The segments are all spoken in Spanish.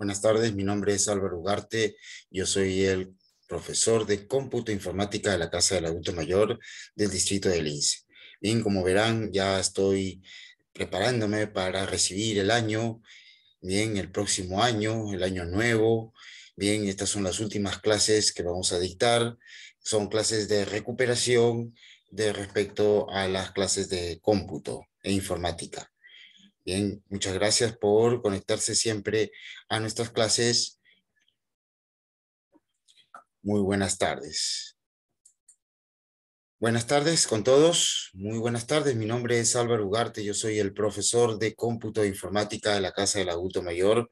Buenas tardes, mi nombre es Álvaro Ugarte, yo soy el profesor de cómputo informática de la Casa del Adulto Mayor del Distrito de Lince. Bien, como verán, ya estoy preparándome para recibir el año, bien, el próximo año, el año nuevo. Bien, estas son las últimas clases que vamos a dictar. Son clases de recuperación de respecto a las clases de cómputo e informática. Bien, muchas gracias por conectarse siempre a nuestras clases. Muy buenas tardes. Buenas tardes con todos. Muy buenas tardes. Mi nombre es Álvaro Ugarte. Yo soy el profesor de cómputo de informática de la Casa del Adulto Mayor.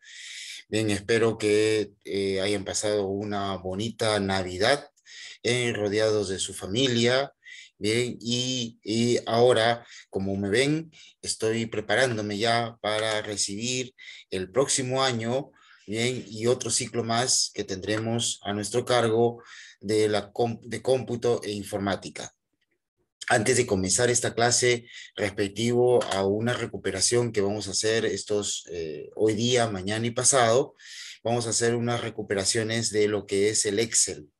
Bien, espero que eh, hayan pasado una bonita Navidad en eh, rodeados de su familia, Bien, y, ahora, como me ven, estoy preparándome ya para recibir el próximo año, bien, y otro ciclo más que tendremos a nuestro cargo de, la, de cómputo e informática antes de comenzar esta clase respectivo a una recuperación que vamos a hacer estos eh, hoy día, mañana y pasado, vamos a hacer unas recuperaciones de lo que es el Excel.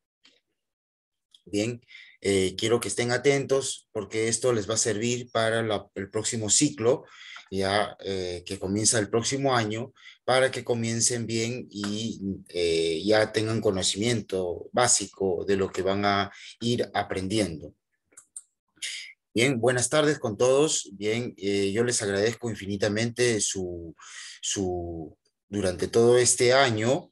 Bien, eh, quiero que estén atentos porque esto les va a servir para el próximo ciclo, ya eh, que comienza el próximo año, para que comiencen bien y mm, eh, ya tengan conocimiento básico de lo que van a ir aprendiendo. Bien, buenas tardes con todos. Bien, yo les agradezco infinitamente su, su, durante todo este año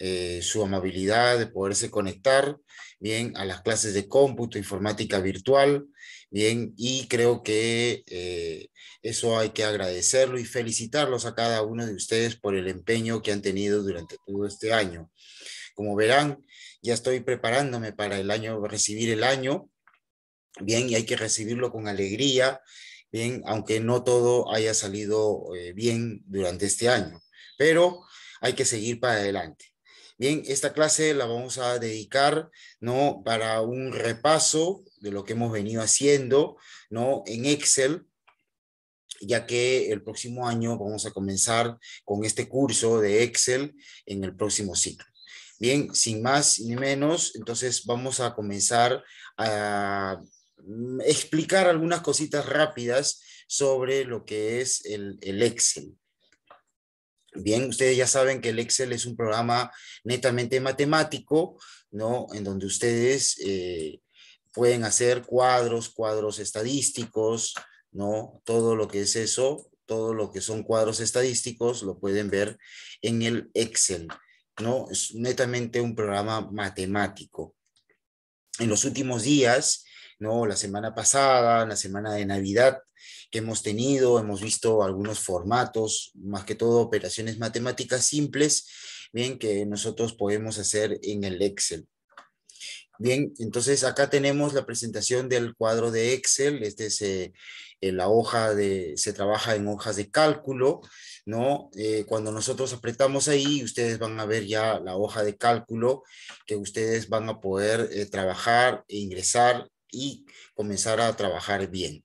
eh, su amabilidad de poderse conectar, bien, a las clases de cómputo, informática virtual, bien, y creo que eh, eso hay que agradecerlo y felicitarlos a cada uno de ustedes por el empeño que han tenido durante todo este año. Como verán, ya estoy preparándome para el año, recibir el año, bien, y hay que recibirlo con alegría, bien, aunque no todo haya salido eh, bien durante este año, pero hay que seguir para adelante. Bien, esta clase la vamos a dedicar, ¿no? Para un repaso de lo que hemos venido haciendo, ¿no? En Excel, ya que el próximo año vamos a comenzar con este curso de Excel en el próximo ciclo. Bien, sin más ni menos, entonces vamos a comenzar a mm, explicar algunas cositas rápidas sobre lo que es el Excel. Bien, ustedes ya saben que el Excel es un programa netamente matemático, ¿no? En donde ustedes eh, pueden hacer cuadros, cuadros estadísticos, ¿no? Todo lo que es eso, todo lo que son cuadros estadísticos lo pueden ver en el Excel, ¿no? Es netamente un programa matemático. En los últimos días ¿no? La semana pasada, la semana de Navidad que hemos tenido, hemos visto algunos formatos, más que todo operaciones matemáticas simples, bien, que nosotros podemos hacer en el Excel. Bien, entonces acá tenemos la presentación del cuadro de Excel. Este es eh, eh, la hoja de, se trabaja en hojas de cálculo, ¿no? Eh, cuando nosotros apretamos ahí, ustedes van a ver ya la hoja de cálculo que ustedes van a poder trabajar e ingresar y comenzar a trabajar bien.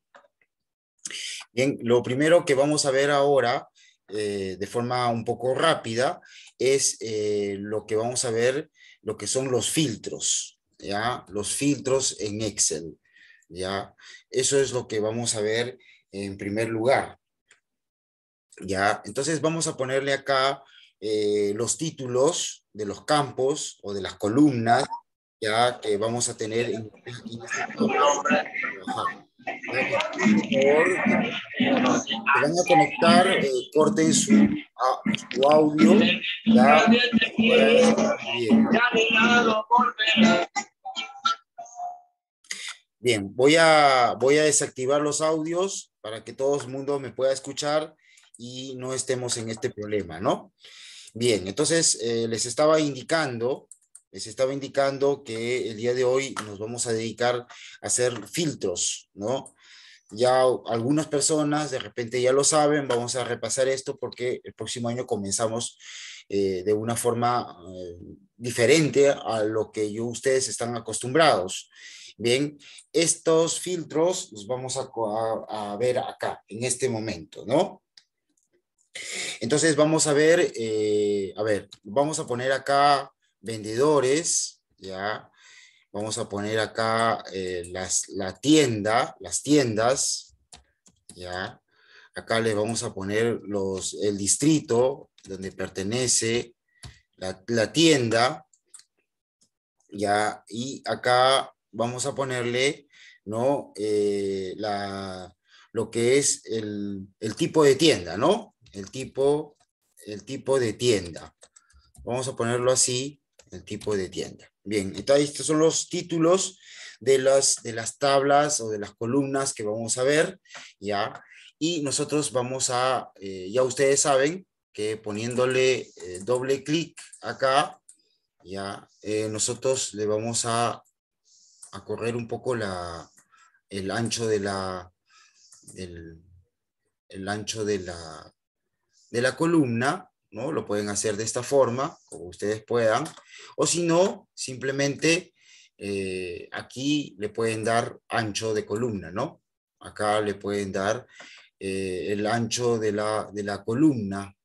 Bien, lo primero que vamos a ver ahora eh, de forma un poco rápida es eh, lo que vamos a ver, lo que son los filtros, ¿ya? Los filtros en Excel, ¿ya? Eso es lo que vamos a ver en primer lugar, ¿ya? Entonces vamos a ponerle acá eh, los títulos de los campos o de las columnas ya que vamos a tener en, este a conectar, eh, corten su, ah, audio. bien. voy a, voy a desactivar los audios para que todo el mundo me pueda escuchar y no estemos en este problema, ¿no? Bien, entonces eh, les estaba indicando les estaba indicando que el día de hoy nos vamos a dedicar a hacer filtros, ¿no? Ya algunas personas de repente ya lo saben, vamos a repasar esto porque el próximo año comenzamos eh, de una forma eh, diferente a lo que yo, ustedes están acostumbrados. Bien, estos filtros los vamos a, ver acá, en este momento, ¿no? Entonces vamos a ver, eh, a ver, vamos a poner acá vendedores, ¿ya? Vamos a poner acá eh, las, la tienda, las tiendas, ¿ya? Acá le vamos a poner los, el distrito donde pertenece la, tienda, ¿ya? Y acá vamos a ponerle, ¿no? Eh, la, lo que es el, el, tipo de tienda, ¿no? El tipo, el tipo de tienda. Vamos a ponerlo así el tipo de tienda. Bien, entonces estos son los títulos de las, de las tablas o de las columnas que vamos a ver, ¿ya? Y nosotros vamos a, eh, ya ustedes saben que poniéndole eh, doble clic acá, ya, eh, nosotros le vamos a, correr un poco la, el ancho de la, del, el ancho de la, de la columna, ¿no? Lo pueden hacer de esta forma, como ustedes puedan, o si no, simplemente eh, aquí le pueden dar ancho de columna, ¿no? Acá le pueden dar eh, el ancho de la, de la columna,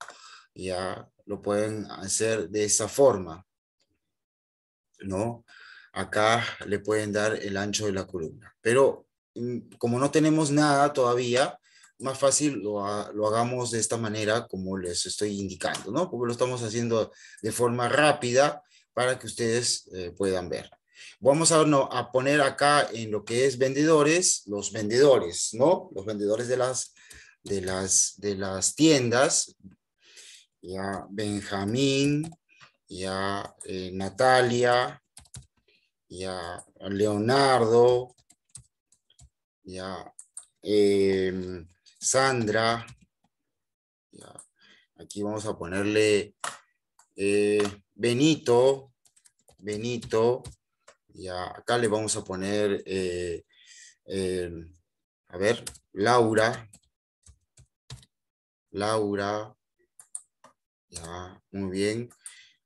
ya lo pueden hacer de esa forma, ¿no? Acá le pueden dar el ancho de la columna, pero mm, como no tenemos nada todavía, más fácil lo, hagamos de esta manera como les estoy indicando, ¿no? Porque lo estamos haciendo de forma rápida para que ustedes eh, puedan ver. Vamos a, a poner acá en lo que es vendedores, los vendedores, ¿no? Los vendedores de las, de las, de las tiendas. Ya Benjamín, ya eh, Natalia, ya Leonardo, ya em, Sandra. Aquí vamos a ponerle eh, Benito. Benito. Ya. Acá le vamos a poner, eh, eh, a ver, Laura. Laura. Ya, muy bien.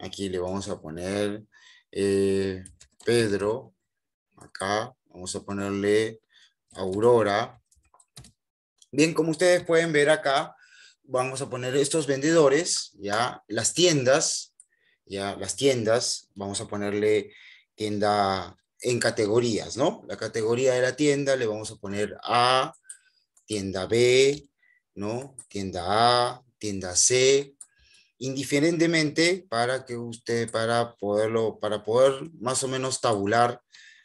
Aquí le vamos a poner Pedro. Acá vamos a ponerle Aurora. Bien, como ustedes pueden ver acá, vamos a poner estos vendedores, ya las tiendas, ya las tiendas, vamos a ponerle tienda en categorías, ¿no? La categoría de la tienda le vamos a poner A, tienda B, ¿no? Tienda A, tienda C, indiferentemente para que usted, para poderlo, para poder más o menos tabular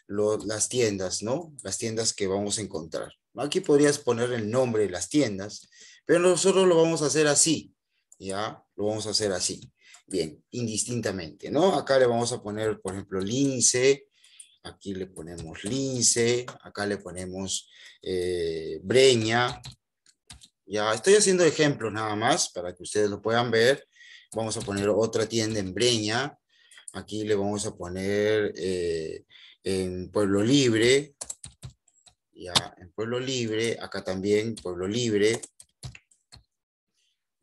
las tiendas, ¿no? Las tiendas que vamos a encontrar. Aquí podrías poner el nombre de las tiendas, pero nosotros lo vamos a hacer así, ¿ya? Lo vamos a hacer así. Bien, indistintamente, ¿no? Acá le vamos a poner, por ejemplo, lince, aquí le ponemos lince, acá le ponemos eh, breña. Ya, estoy haciendo ejemplos nada más para que ustedes lo puedan ver. Vamos a poner otra tienda en breña. Aquí le vamos a poner eh, en Pueblo Libre, ya, en Pueblo Libre, acá también Pueblo Libre.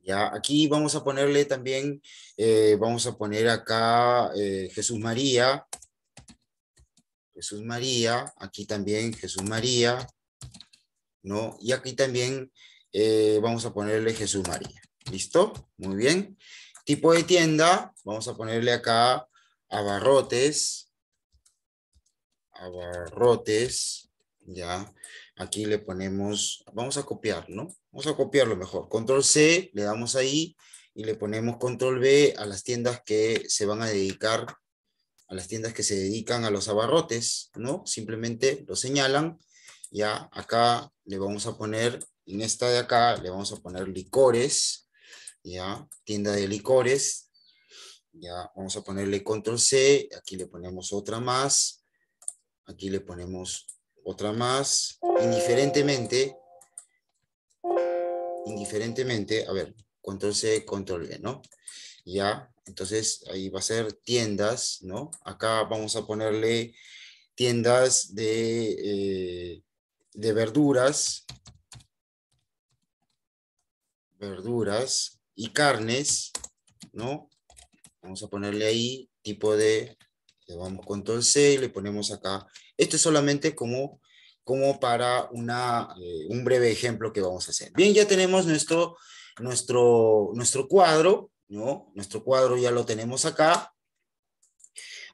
Ya, aquí vamos a ponerle también, eh, vamos a poner acá eh, Jesús María, Jesús María, aquí también Jesús María, ¿no? Y aquí también eh, vamos a ponerle Jesús María. ¿Listo? Muy bien. Tipo de tienda, vamos a ponerle acá abarrotes, abarrotes, ya aquí le ponemos, vamos a copiar, ¿no? Vamos a copiarlo mejor. Control C, le damos ahí y le ponemos control B a las tiendas que se van a dedicar, a las tiendas que se dedican a los abarrotes, ¿no? Simplemente lo señalan. Ya acá le vamos a poner, en esta de acá le vamos a poner licores, ya, tienda de licores. Ya, vamos a ponerle control C, aquí le ponemos otra más, aquí le ponemos otra más, indiferentemente, indiferentemente, a ver, control C, control V, ¿no? Ya, entonces ahí va a ser tiendas, ¿no? Acá vamos a ponerle tiendas de, eh, de verduras, verduras y carnes, ¿no? Vamos a ponerle ahí tipo de le vamos control C y le ponemos acá. Esto es solamente como, como para eh, un breve ejemplo que vamos a hacer. Bien, ya tenemos nuestro, nuestro, nuestro cuadro, ¿no? Nuestro cuadro ya lo tenemos acá.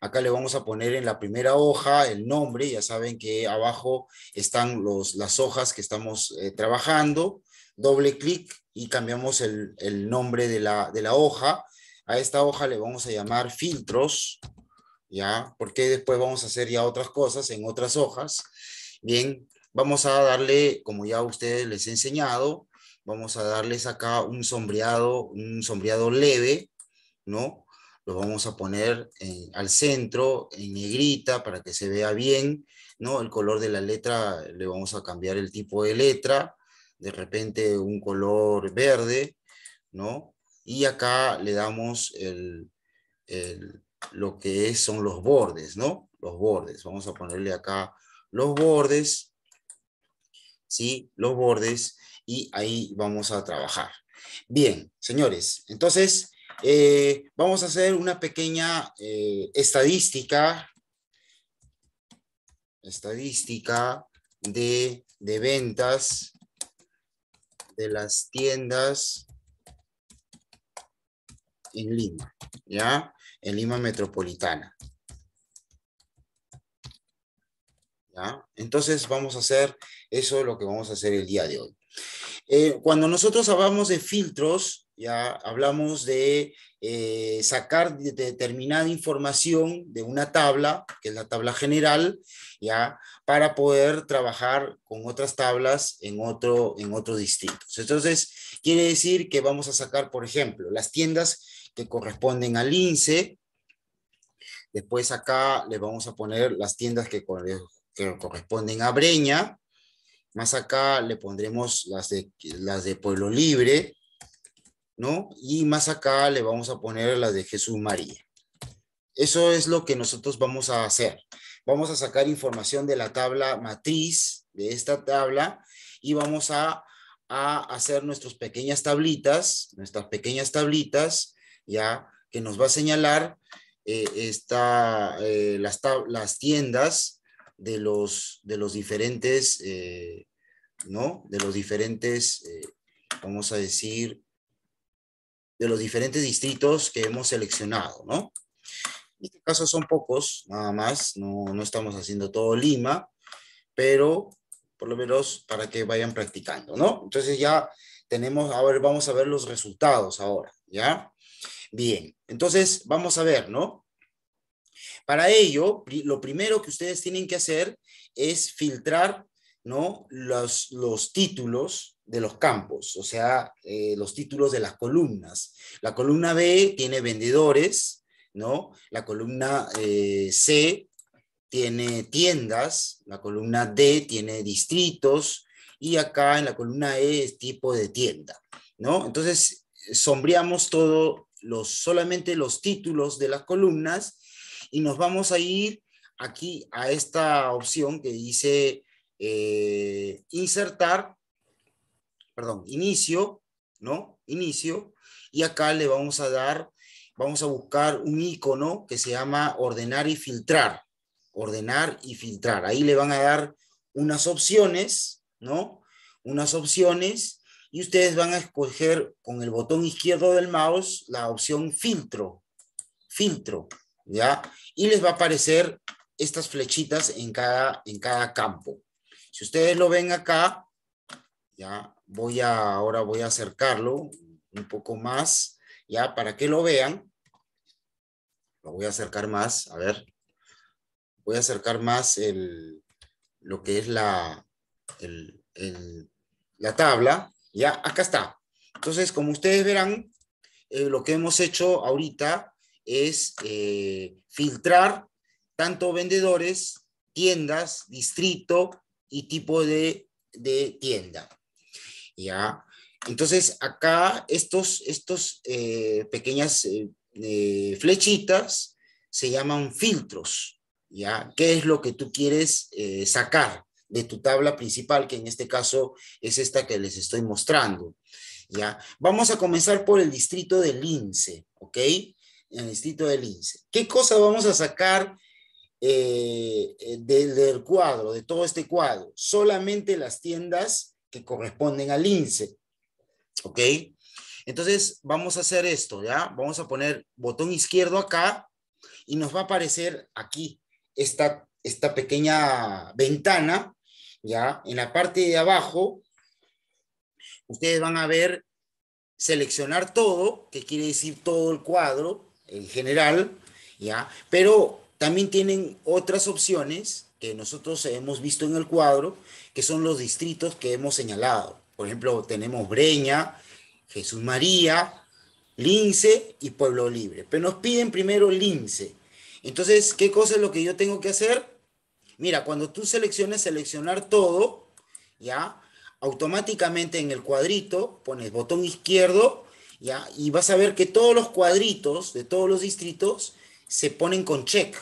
Acá le vamos a poner en la primera hoja el nombre. Ya saben que abajo están las hojas que estamos eh, trabajando. Doble clic y cambiamos el, nombre de la, de la hoja. A esta hoja le vamos a llamar filtros. ¿ya? Porque después vamos a hacer ya otras cosas en otras hojas. Bien, vamos a darle, como ya ustedes les he enseñado, vamos a darles acá un sombreado, un sombreado leve, ¿no? Lo vamos a poner eh, al centro, en negrita, para que se vea bien, ¿no? El color de la letra, le vamos a cambiar el tipo de letra, de repente un color verde, ¿no? Y acá le damos el lo que es, son los bordes, ¿no? Los bordes. Vamos a ponerle acá los bordes, ¿sí? Los bordes y ahí vamos a trabajar. Bien, señores, entonces eh, vamos a hacer una pequeña eh, estadística, estadística de, de ventas de las tiendas en Lima, ¿ya? en Lima Metropolitana. Entonces vamos a hacer eso lo que vamos a hacer el día de hoy. Eh, cuando nosotros hablamos de filtros, ya hablamos de eh, sacar determinada información de una tabla, que es la tabla general, ya para poder trabajar con otras tablas en otro en otros distritos. Entonces quiere decir que vamos a sacar, por ejemplo, las tiendas que corresponden al INSE. Después acá le vamos a poner las tiendas que, que corresponden a Breña. Más acá le pondremos las de, las de Pueblo Libre, ¿no? Y más acá le vamos a poner las de Jesús María. Eso es lo que nosotros vamos a hacer. Vamos a sacar información de la tabla matriz, de esta tabla, y vamos a, a hacer nuestras pequeñas tablitas, nuestras pequeñas tablitas, ya que nos va a señalar eh, esta, eh, las, tiendas de los, de los diferentes, eh, ¿no? De los diferentes, vamos a decir, de los diferentes distritos que hemos seleccionado, ¿no? En este caso son pocos, nada más, no, no estamos haciendo todo Lima, pero por lo menos para que vayan practicando, ¿no? Entonces ya tenemos, ahora vamos a ver los resultados ahora, ¿ya? Bien, entonces vamos a ver, ¿no? Para ello, lo primero que ustedes tienen que hacer es filtrar, ¿no? Los, títulos de los campos, o sea, eh, los títulos de las columnas. La columna B tiene vendedores, ¿no? La columna eh, C tiene tiendas, la columna D tiene distritos y acá en la columna E es tipo de tienda, ¿no? Entonces, sombreamos todo, los, solamente los títulos de las columnas y nos vamos a ir aquí a esta opción que dice eh, insertar, perdón, inicio, ¿no? Inicio, y acá le vamos a dar, vamos a buscar un icono que se llama ordenar y filtrar, ordenar y filtrar. Ahí le van a dar unas opciones, ¿no? Unas opciones y ustedes van a escoger con el botón izquierdo del mouse la opción filtro, filtro, ¿ya? Y les va a aparecer estas flechitas en cada, en cada campo. Si ustedes lo ven acá, ya voy a, ahora voy a acercarlo un poco más, ya para que lo vean. Lo voy a acercar más, a ver. Voy a acercar más lo que es la, la tabla, ya, acá está. Entonces, como ustedes verán, eh, lo que hemos hecho ahorita es eh, filtrar tanto vendedores, tiendas, distrito y tipo de, tienda. ¿Ya? Entonces, acá estos, estos eh, pequeñas flechitas se llaman filtros. ¿Ya? ¿Qué es lo que tú quieres sacar? de tu tabla principal, que en este caso es esta que les estoy mostrando. ¿ya? Vamos a comenzar por el distrito del Lince, ¿ok? El distrito del Lince. ¿Qué cosa vamos a sacar eh, eh, del, cuadro, de todo este cuadro? Solamente las tiendas que corresponden al Lince, ¿ok? Entonces vamos a hacer esto, ¿ya? Vamos a poner botón izquierdo acá y nos va a aparecer aquí esta pequeña ventana ¿ya? En la parte de abajo, ustedes van a ver seleccionar todo, que quiere decir todo el cuadro en general, ¿ya? Pero también tienen otras opciones que nosotros hemos visto en el cuadro, que son los distritos que hemos señalado. Por ejemplo, tenemos Breña, Jesús María, Lince y Pueblo Libre. Pero nos piden primero Lince. Entonces, ¿qué cosa es lo que yo tengo que hacer? Mira, cuando tú selecciones seleccionar todo, ¿ya? Automáticamente en el cuadrito pones botón izquierdo, ¿ya? Y vas a ver que todos los cuadritos de todos los distritos se ponen con check.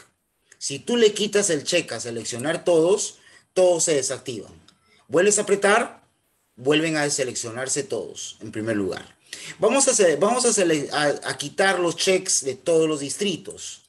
Si tú le quitas el check a seleccionar todos, todos se desactivan. Vuelves a apretar, vuelven a seleccionarse todos en primer lugar. Vamos a, hacer, vamos a, a quitar los checks de todos los distritos,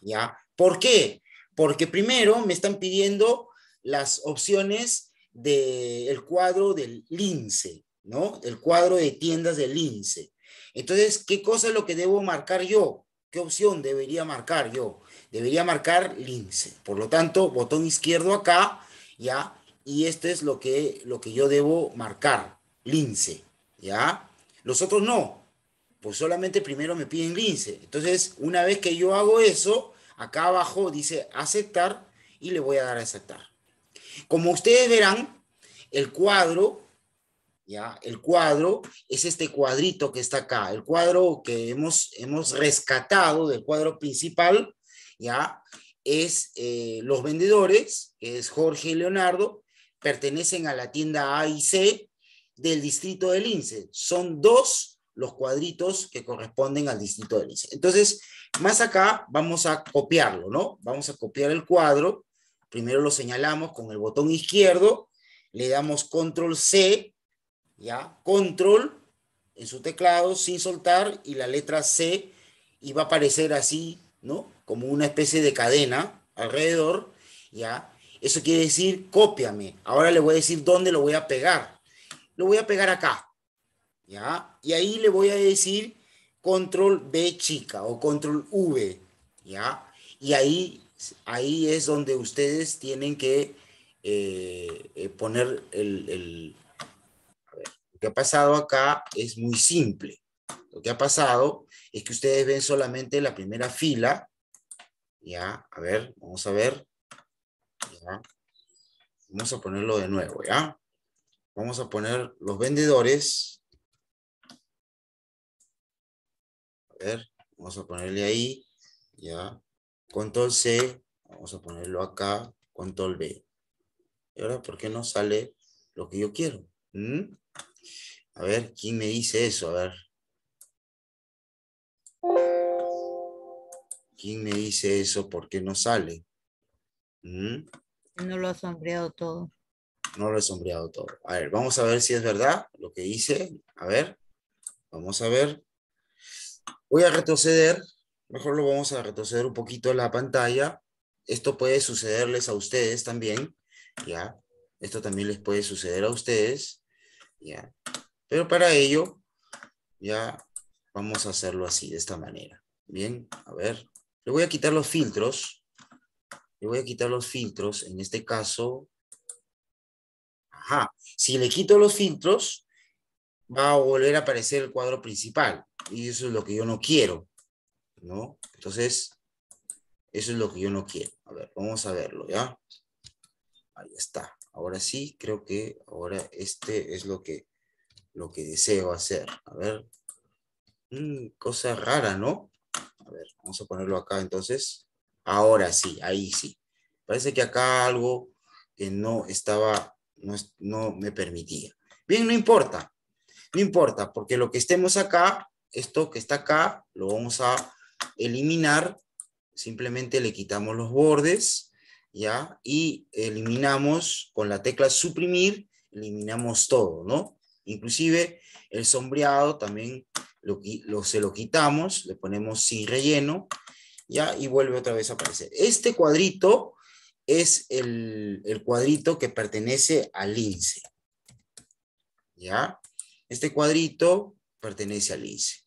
¿ya? ¿Por qué? porque primero me están pidiendo las opciones del cuadro del lince, ¿no? El cuadro de tiendas del lince. Entonces, ¿qué cosa es lo que debo marcar yo? ¿Qué opción debería marcar yo? Debería marcar lince. Por lo tanto, botón izquierdo acá, ¿ya? Y esto es lo que, lo que yo debo marcar, lince, ¿ya? Los otros no, pues solamente primero me piden lince. Entonces, una vez que yo hago eso, Acá abajo dice aceptar y le voy a dar a aceptar. Como ustedes verán, el cuadro, ya, el cuadro es este cuadrito que está acá, el cuadro que hemos, hemos rescatado del cuadro principal, ya, es eh, los vendedores, que es Jorge y Leonardo, pertenecen a la tienda A y C del distrito del Lince. Son dos los cuadritos que corresponden al distrito de Lice. Entonces, más acá vamos a copiarlo, ¿no? Vamos a copiar el cuadro. Primero lo señalamos con el botón izquierdo, le damos control C, ¿ya? Control en su teclado sin soltar y la letra C y va a aparecer así, ¿no? Como una especie de cadena alrededor, ¿ya? Eso quiere decir, cópiame. Ahora le voy a decir dónde lo voy a pegar. Lo voy a pegar acá. Y ahí le voy a decir control B chica o control V, ¿ya? Y ahí, ahí es donde ustedes tienen que eh, eh, poner el... el a ver, lo que ha pasado acá es muy simple. Lo que ha pasado es que ustedes ven solamente la primera fila, ¿ya? A ver, vamos a ver. Vamos a ponerlo de nuevo, ¿ya? Vamos a poner los vendedores. A ver, vamos a ponerle ahí, ya. Control C, vamos a ponerlo acá, control B. ¿Y ahora por qué no sale lo que yo quiero? ¿Mm? A ver, ¿quién me dice eso? A ver. ¿Quién me dice eso? ¿Por qué no sale? ¿Mm? No lo ha sombreado todo. No lo he sombreado todo. A ver, vamos a ver si es verdad lo que hice. A ver, vamos a ver. Voy a retroceder, mejor lo vamos a retroceder un poquito la pantalla. Esto puede sucederles a ustedes también, ¿ya? Esto también les puede suceder a ustedes, ¿ya? Pero para ello, ya vamos a hacerlo así, de esta manera. Bien, a ver, le voy a quitar los filtros. Le voy a quitar los filtros, en este caso. Ajá, si le quito los filtros, va a volver a aparecer el cuadro principal y eso es lo que yo no quiero, ¿no? Entonces, eso es lo que yo no quiero. A ver, vamos a verlo, ¿ya? Ahí está. Ahora sí, creo que ahora este es lo que, lo que deseo hacer. A ver, mm, cosa rara, ¿no? A ver, vamos a ponerlo acá entonces. Ahora sí, ahí sí. Parece que acá algo que no estaba, no, no me permitía. Bien, no importa. No importa, porque lo que estemos acá esto que está acá lo vamos a eliminar, simplemente le quitamos los bordes, ¿ya? Y eliminamos con la tecla suprimir, eliminamos todo, ¿no? Inclusive el sombreado también lo, se lo quitamos, le ponemos sin relleno, ¿ya? Y vuelve otra vez a aparecer. Este cuadrito es el, cuadrito que pertenece al lince, ¿ya? Este cuadrito pertenece al INSE.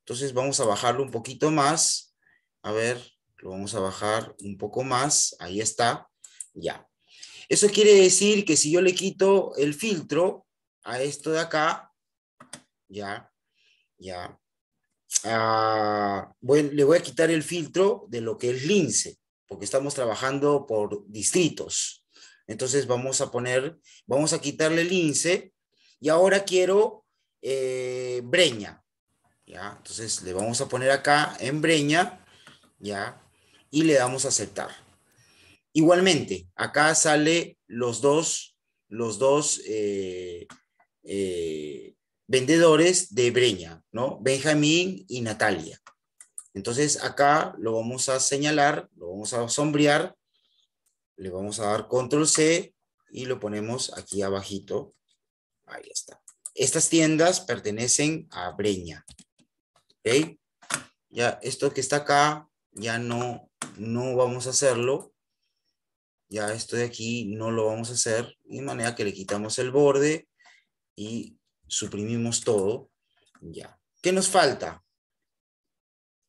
Entonces vamos a bajarlo un poquito más. A ver, lo vamos a bajar un poco más. Ahí está. Ya. Eso quiere decir que si yo le quito el filtro a esto de acá, ya, ya, ah, le voy a quitar el filtro de lo que es lince, porque estamos trabajando por distritos. Entonces vamos a poner, vamos a quitarle el lince y ahora quiero eh, Breña. ¿ya? Entonces le vamos a poner acá en Breña, ¿ya? Y le damos a aceptar. Igualmente, acá sale los dos, los dos eh, eh, vendedores de Breña, ¿no? Benjamín y Natalia. Entonces acá lo vamos a señalar, lo vamos a sombrear, le vamos a dar control C y lo ponemos aquí abajito. Ahí está. Estas tiendas pertenecen a Breña. ¿Ok? Ya esto que está acá, ya no, no vamos a hacerlo. Ya esto de aquí no lo vamos a hacer. De manera que le quitamos el borde y suprimimos todo. Ya. ¿Qué nos falta?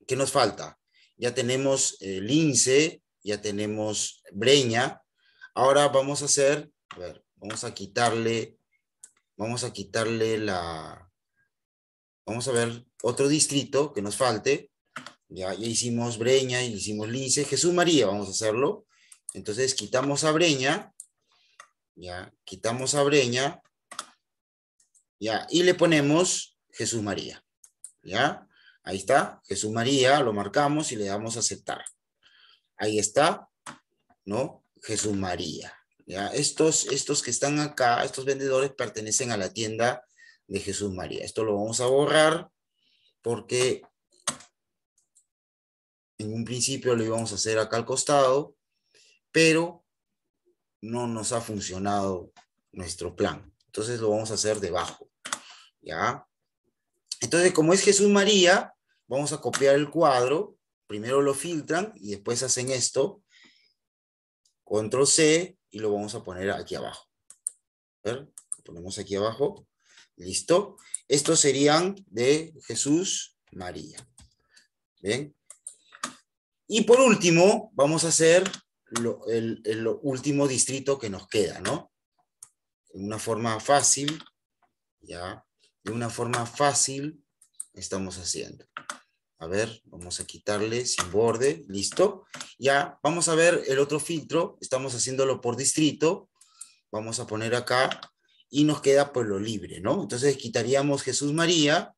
¿Qué nos falta? Ya tenemos el eh, lince, ya tenemos breña. Ahora vamos a hacer, a ver, vamos a quitarle Vamos a quitarle la... Vamos a ver otro distrito que nos falte. Ya, ya hicimos Breña, y hicimos Lince, Jesús María, vamos a hacerlo. Entonces quitamos a Breña, ya, quitamos a Breña, ya, y le ponemos Jesús María, ya. Ahí está, Jesús María, lo marcamos y le damos a aceptar. Ahí está, ¿no? Jesús María. Estos, estos que están acá, estos vendedores pertenecen a la tienda de Jesús María. Esto lo vamos a borrar porque en un principio lo íbamos a hacer acá al costado, pero no nos ha funcionado nuestro plan. Entonces lo vamos a hacer debajo, ¿ya? Entonces, como es Jesús María, vamos a copiar el cuadro. Primero lo filtran y después hacen esto. Control C, y lo vamos a poner aquí abajo. lo ponemos aquí abajo. Listo. Estos serían de Jesús María. Bien. Y por último, vamos a hacer el, el último distrito que nos queda, ¿no? De una forma fácil, ¿ya? De una forma fácil estamos haciendo. A ver, vamos a quitarle sin borde, listo. Ya, vamos a ver el otro filtro, estamos haciéndolo por distrito. Vamos a poner acá y nos queda Pueblo Libre, ¿no? Entonces quitaríamos Jesús María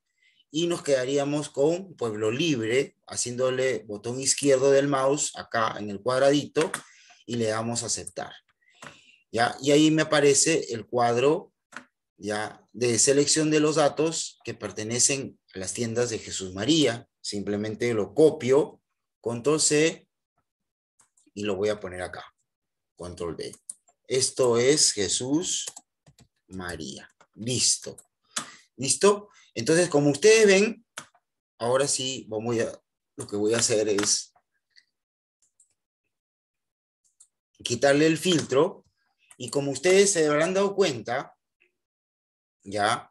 y nos quedaríamos con Pueblo Libre, haciéndole botón izquierdo del mouse acá en el cuadradito y le damos a aceptar. ¿Ya? Y ahí me aparece el cuadro ¿ya? de selección de los datos que pertenecen a las tiendas de Jesús María. Simplemente lo copio, control C, y lo voy a poner acá, control D. Esto es Jesús María. Listo. ¿Listo? Entonces, como ustedes ven, ahora sí, vamos a, lo que voy a hacer es quitarle el filtro y como ustedes se habrán dado cuenta, ya,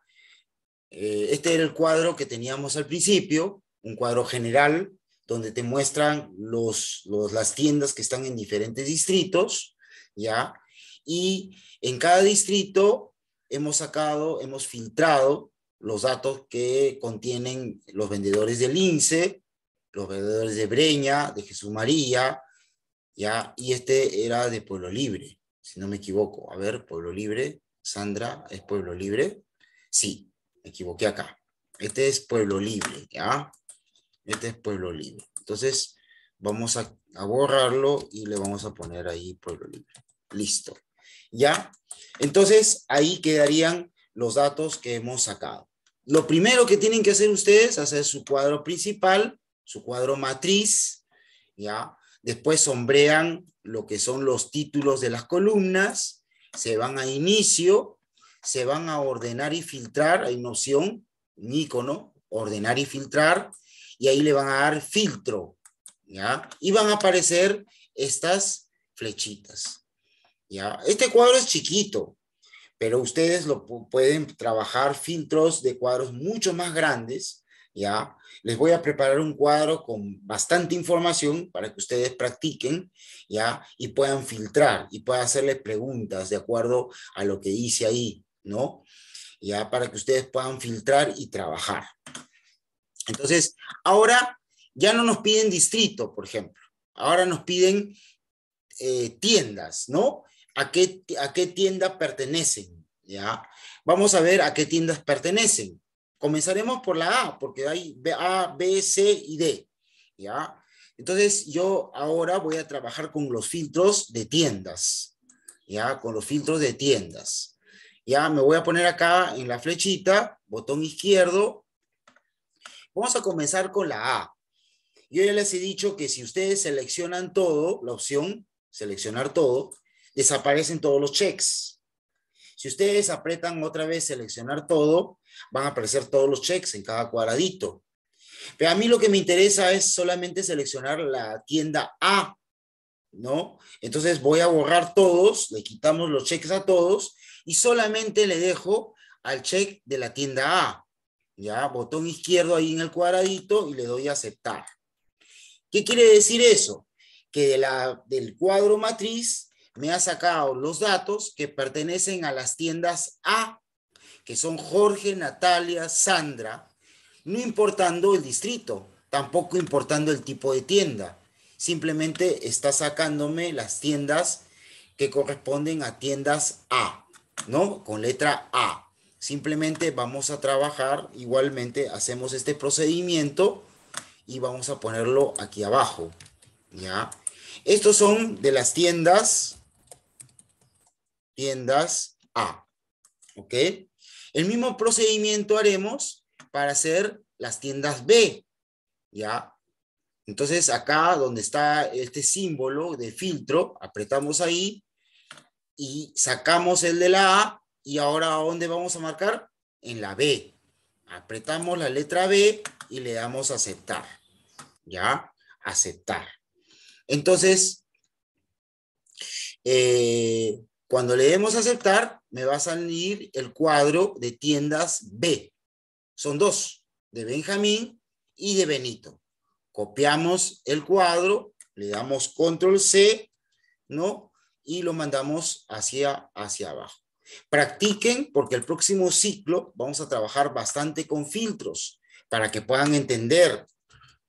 eh, este era el cuadro que teníamos al principio, un cuadro general donde te muestran los, las tiendas que están en diferentes distritos, ¿ya? Y en cada distrito hemos sacado, hemos filtrado los datos que contienen los vendedores del INSE, los vendedores de Breña, de Jesús María, ¿ya? Y este era de Pueblo Libre, si no me equivoco. A ver, Pueblo Libre, Sandra, ¿es Pueblo Libre? Sí, me equivoqué acá. Este es Pueblo Libre, ¿ya? Este es Pueblo Libre. Entonces, vamos a, borrarlo y le vamos a poner ahí Pueblo Libre. Listo. ¿Ya? Entonces, ahí quedarían los datos que hemos sacado. Lo primero que tienen que hacer ustedes, es hacer su cuadro principal, su cuadro matriz, ¿ya? Después sombrean lo que son los títulos de las columnas, se van a inicio, se van a ordenar y filtrar, hay una opción, un icono, ordenar y filtrar, y ahí le van a dar filtro, ¿ya? Y van a aparecer estas flechitas, ¿ya? Este cuadro es chiquito, pero ustedes lo pueden trabajar filtros de cuadros mucho más grandes, ¿ya? Les voy a preparar un cuadro con bastante información para que ustedes practiquen, ¿ya? Y puedan filtrar y puedan hacerles preguntas de acuerdo a lo que dice ahí, ¿no? Ya para que ustedes puedan filtrar y trabajar. Entonces, ahora ya no nos piden distrito, por ejemplo, ahora nos piden eh, tiendas, ¿no? ¿A qué, ¿A tienda pertenecen? ¿Ya? Vamos a ver a qué tiendas pertenecen. Comenzaremos por la A, porque hay A, B, C y D. ¿Ya? Entonces, yo ahora voy a trabajar con los filtros de tiendas. ¿Ya? Con los filtros de tiendas. Ya, me voy a poner acá en la flechita, botón izquierdo, Vamos a comenzar con la A. Yo ya les he dicho que si ustedes seleccionan todo, la opción seleccionar todo, desaparecen todos los checks. Si ustedes apretan otra vez seleccionar todo, van a aparecer todos los checks en cada cuadradito. Pero a mí lo que me interesa es solamente seleccionar la tienda A, ¿no? Entonces voy a borrar todos, le quitamos los cheques a todos y solamente le dejo al check de la tienda A ya, botón izquierdo ahí en el cuadradito y le doy a aceptar. ¿Qué quiere decir eso? Que de la, del cuadro matriz me ha sacado los datos que pertenecen a las tiendas A, que son Jorge, Natalia, Sandra, no importando el distrito, tampoco importando el tipo de tienda. Simplemente está sacándome las tiendas que corresponden a tiendas A, ¿no? Con letra A. Simplemente vamos a trabajar, igualmente hacemos este procedimiento y vamos a ponerlo aquí abajo. ¿Ya? Estos son de las tiendas, tiendas A. ¿Ok? El mismo procedimiento haremos para hacer las tiendas B. ¿Ya? Entonces acá donde está este símbolo de filtro, apretamos ahí y sacamos el de la A ¿Y ahora a dónde vamos a marcar? En la B. Apretamos la letra B y le damos aceptar. ¿Ya? Aceptar. Entonces, eh, cuando le demos aceptar, me va a salir el cuadro de tiendas B. Son dos, de Benjamín y de Benito. Copiamos el cuadro, le damos control C, ¿no? Y lo mandamos hacia, hacia abajo. Practiquen porque el próximo ciclo vamos a trabajar bastante con filtros para que puedan entender.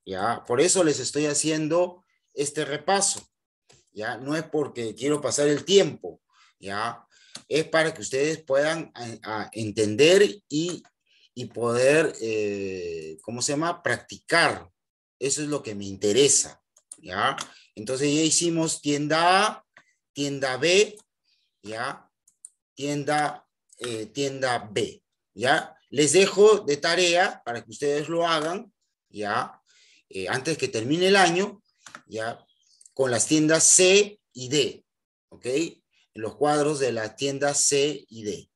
Ya, por eso les estoy haciendo este repaso. Ya, no es porque quiero pasar el tiempo, ya, es para que ustedes puedan eh, entender y, poder, eh, ¿cómo se llama? Practicar. Eso es lo que me interesa, ya. Entonces ya hicimos tienda A, tienda B, ya, tienda, eh, tienda B. ¿Ya? Les dejo de tarea para que ustedes lo hagan, ¿ya? Eh, antes que termine el año, ¿ya? Con las tiendas C y D, ¿ok? En los cuadros de las tiendas C y D.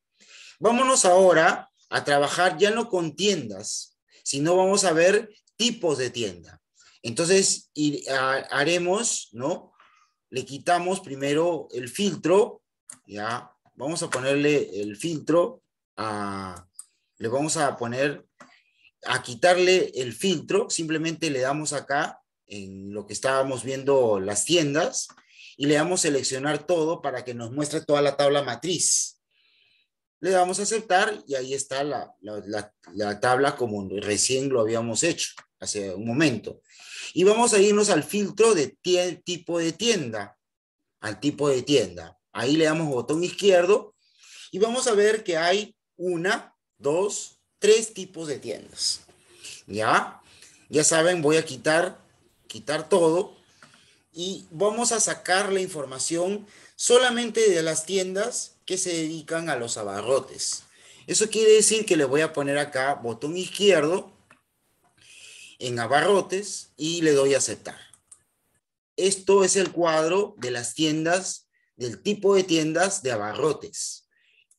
Vámonos ahora a trabajar ya no con tiendas, sino vamos a ver tipos de tienda. Entonces, haremos, ¿no? Le quitamos primero el filtro, ¿ya? vamos a ponerle el filtro a, le vamos a poner, a quitarle el filtro, simplemente le damos acá en lo que estábamos viendo las tiendas y le damos seleccionar todo para que nos muestre toda la tabla matriz. Le damos a aceptar y ahí está la tabla como recién lo habíamos hecho hace un momento. Y vamos a irnos al filtro de tipo de tienda, al tipo de tienda. Ahí le damos botón izquierdo y vamos a ver que hay una, dos, tres tipos de tiendas. ¿Ya? Ya saben, voy a quitar, quitar todo y vamos a sacar la información solamente de las tiendas que se dedican a los abarrotes. Eso quiere decir que le voy a poner acá botón izquierdo en abarrotes y le doy a aceptar. Esto es el cuadro de las tiendas del tipo de tiendas de abarrotes.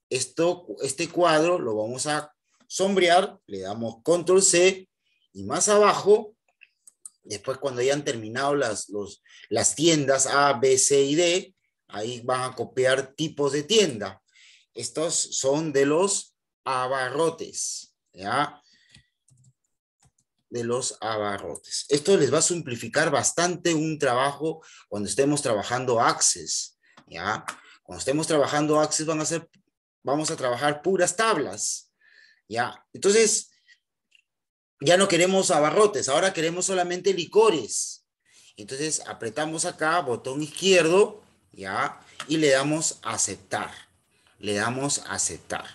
Esto, este cuadro lo vamos a sombrear, le damos control C y más abajo, después cuando hayan terminado las, las tiendas A, B, C y D, ahí van a copiar tipos de tienda. Estos son de los abarrotes, de los abarrotes. Esto les va a simplificar bastante un trabajo cuando estemos trabajando Access. ¿ya? Cuando estemos trabajando axis van a ser, vamos a trabajar puras tablas, ¿ya? Entonces, ya no queremos abarrotes, ahora queremos solamente licores. Entonces, apretamos acá, botón izquierdo, ¿ya? Y le damos aceptar, le damos aceptar,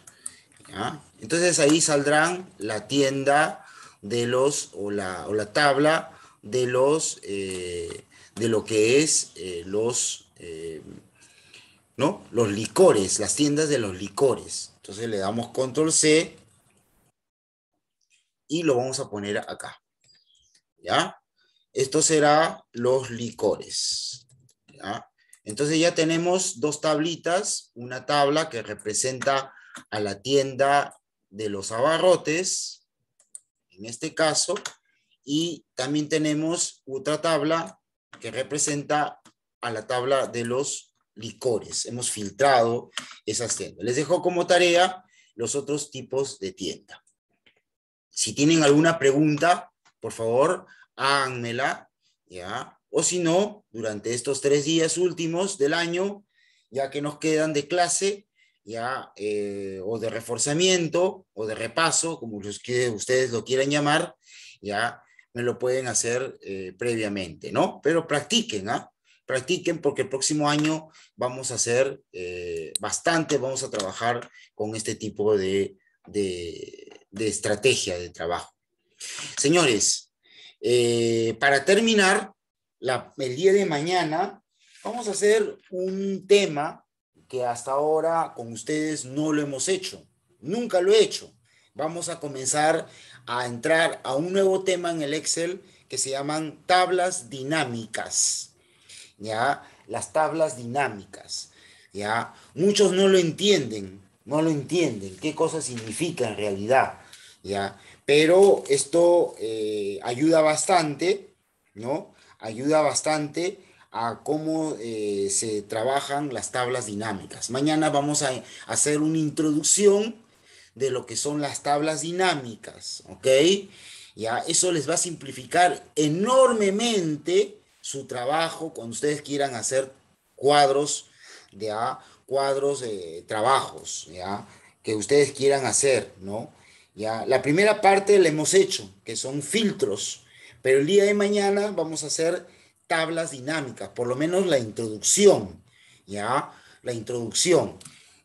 Entonces, ahí saldrán la tienda de los, o la, o la tabla de los, eh, de lo que es eh, los... Eh, ¿no? Los licores, las tiendas de los licores. Entonces le damos control C y lo vamos a poner acá. ¿Ya? Esto será los licores. Entonces ya tenemos dos tablitas, una tabla que representa a la tienda de los abarrotes, en este caso, y también tenemos otra tabla que representa a la tabla de los licores, hemos filtrado esas tiendas. Les dejo como tarea los otros tipos de tienda. Si tienen alguna pregunta, por favor, háganmela, ¿ya? O si no, durante estos tres días últimos del año, ya que nos quedan de clase, ya, eh, o de reforzamiento, o de repaso, como los que ustedes lo quieran llamar, ya, me lo pueden hacer eh, previamente, ¿no? Pero practiquen, ¿ah? practiquen porque el próximo año vamos a hacer eh, bastante, vamos a trabajar con este tipo de, estrategia de trabajo. Señores, eh, para terminar, la, el día de mañana vamos a hacer un tema que hasta ahora con ustedes no lo hemos hecho, nunca lo he hecho. Vamos a comenzar a entrar a un nuevo tema en el Excel que se llaman tablas dinámicas. ¿ya? Las tablas dinámicas, ¿ya? Muchos no lo entienden, no lo entienden, qué cosa significa en realidad, ¿ya? Pero esto eh, ayuda bastante, ¿no? Ayuda bastante a cómo eh, se trabajan las tablas dinámicas. Mañana vamos a hacer una introducción de lo que son las tablas dinámicas, ¿ok? Ya, eso les va a simplificar enormemente su trabajo cuando ustedes quieran hacer cuadros, de Cuadros, de trabajos, ¿ya? Que ustedes quieran hacer, ¿no? ¿Ya? La primera parte la hemos hecho, que son filtros, pero el día de mañana vamos a hacer tablas dinámicas, por lo menos la introducción, ¿ya? La introducción.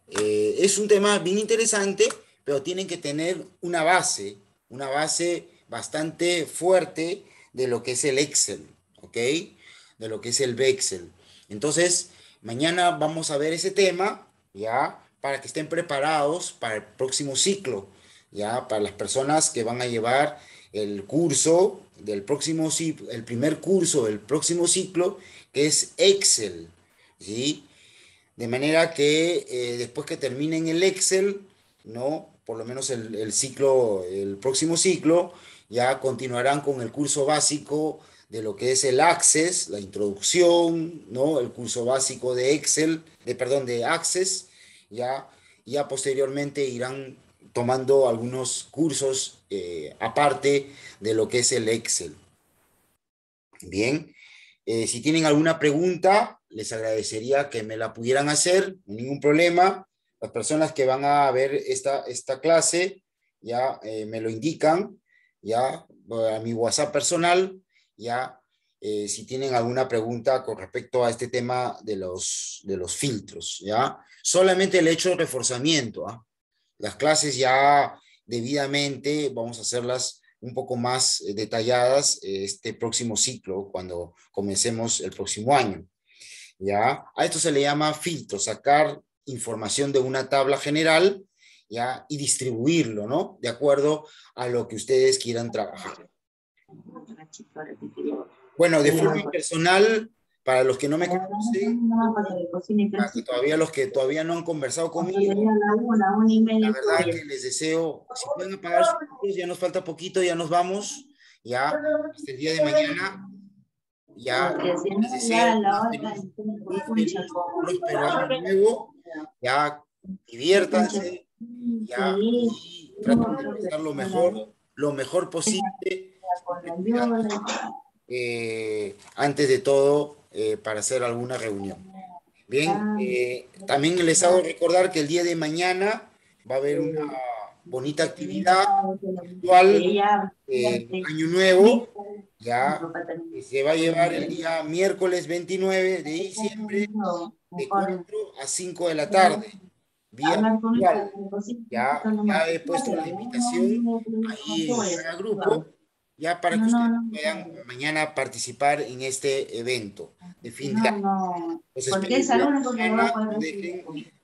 Eh, es un tema bien interesante, pero tienen que tener una base, una base bastante fuerte de lo que es el Excel, ¿ok? De lo que es el Vexel. Entonces, mañana vamos a ver ese tema, ¿ya? Para que estén preparados para el próximo ciclo, ¿ya? Para las personas que van a llevar el curso del próximo ciclo, el primer curso del próximo ciclo, que es Excel, ¿sí? De manera que eh, después que terminen el Excel, ¿no? Por lo menos el, el ciclo, el próximo ciclo, ya continuarán con el curso básico de lo que es el Access, la introducción, ¿no? el curso básico de Excel, de, perdón, de Access, ya, ya posteriormente irán tomando algunos cursos eh, aparte de lo que es el Excel. Bien, eh, si tienen alguna pregunta, les agradecería que me la pudieran hacer, ningún problema. Las personas que van a ver esta, esta clase ya eh, me lo indican, ya a mi WhatsApp personal ¿ya? Eh, si tienen alguna pregunta con respecto a este tema de los, de los filtros, ¿ya? Solamente el hecho de reforzamiento, ¿ah? Las clases ya debidamente vamos a hacerlas un poco más eh, detalladas eh, este próximo ciclo, cuando comencemos el próximo año. ¿ya? A esto se le llama filtro, sacar información de una tabla general ¿ya? y distribuirlo, ¿no? De acuerdo a lo que ustedes quieran trabajar. Bueno, de forma pues. personal, para los que no me conocen, para todavía los que todavía no han conversado conmigo, la verdad que les deseo, si pueden apagar sus videos, ya nos falta poquito, ya nos vamos, ya, este día de mañana, ya, ya, diviértanse, ya, y traten de estar lo mejor, lo mejor posible, eh, antes de todo eh, para hacer alguna reunión. Ah, eh, bien, también les hago recordar que el día de mañana va a haber una bonita actividad virtual, año nuevo, ya, se va a llevar el día miércoles 29 de diciembre de 4 a 5 de la tarde. Bien, pues, ya, ya he puesto la invitación ahí en el grupo ya para que ustedes puedan mañana participar en este evento de fin de año. Porque es algo que va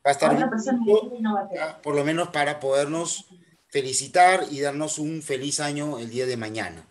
a estar por lo menos para podernos felicitar y darnos un feliz año el día de mañana.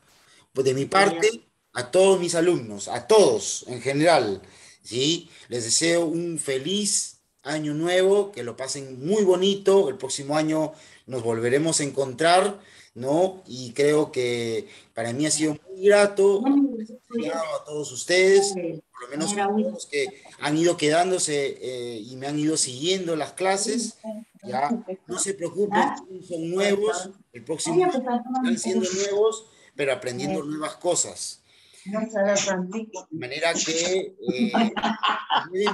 Pues de mi parte, a todos mis alumnos, a todos en general, ¿sí? les deseo un feliz año nuevo, que lo pasen muy bonito, el próximo año nos volveremos a encontrar ¿no? Y creo que para mí ha sido muy grato, a todos ustedes, por lo menos a los que han ido quedándose eh, y me han ido siguiendo las clases, ya, no se preocupen, ah, son nuevos, el próximo están siendo nuevos, pero aprendiendo nuevas cosas. De manera que eh,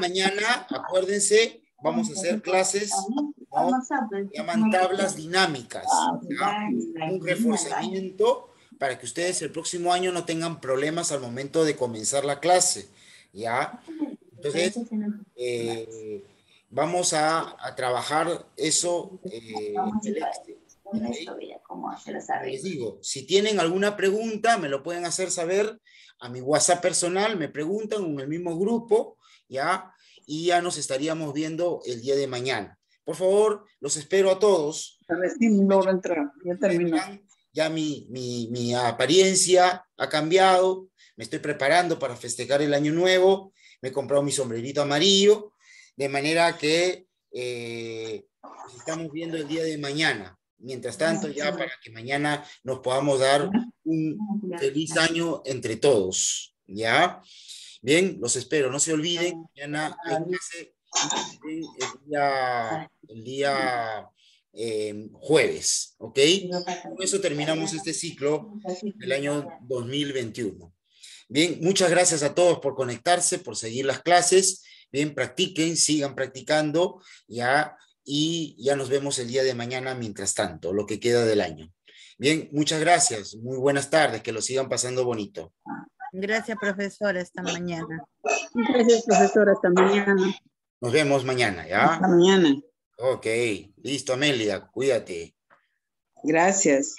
mañana, acuérdense, vamos a hacer clases llaman tablas dinámicas, ah, un reforzamiento para que ustedes el próximo año no tengan problemas al momento de comenzar la clase, ¿ya? Entonces, eh, vamos a, trabajar eso Les digo, si tienen alguna pregunta, me lo pueden hacer saber a mi WhatsApp personal, me preguntan en el mismo grupo, ¿ya? Y ya nos estaríamos viendo el día de mañana. Por favor, los espero a todos. ya Ya mi, apariencia ha cambiado, me estoy preparando para festejar el año nuevo, me he comprado mi sombrerito amarillo, de manera que eh, nos estamos viendo el día de mañana. Mientras tanto, ya para que mañana nos podamos dar un feliz año entre todos, ¿ya? Bien, los espero. No se olviden, el día, el eh, día jueves, ¿ok? Con eso terminamos este ciclo del año 2021. Bien, muchas gracias a todos por conectarse, por seguir las clases. Bien, practiquen, sigan practicando ya y ya nos vemos el día de mañana mientras tanto, lo que queda del año. Bien, muchas gracias. Muy buenas tardes, que lo sigan pasando bonito. Gracias, profesora, esta mañana. Gracias, profesora, esta mañana. Nos vemos mañana, ¿ya? mañana. Ok, listo, Amelia, cuídate. Gracias.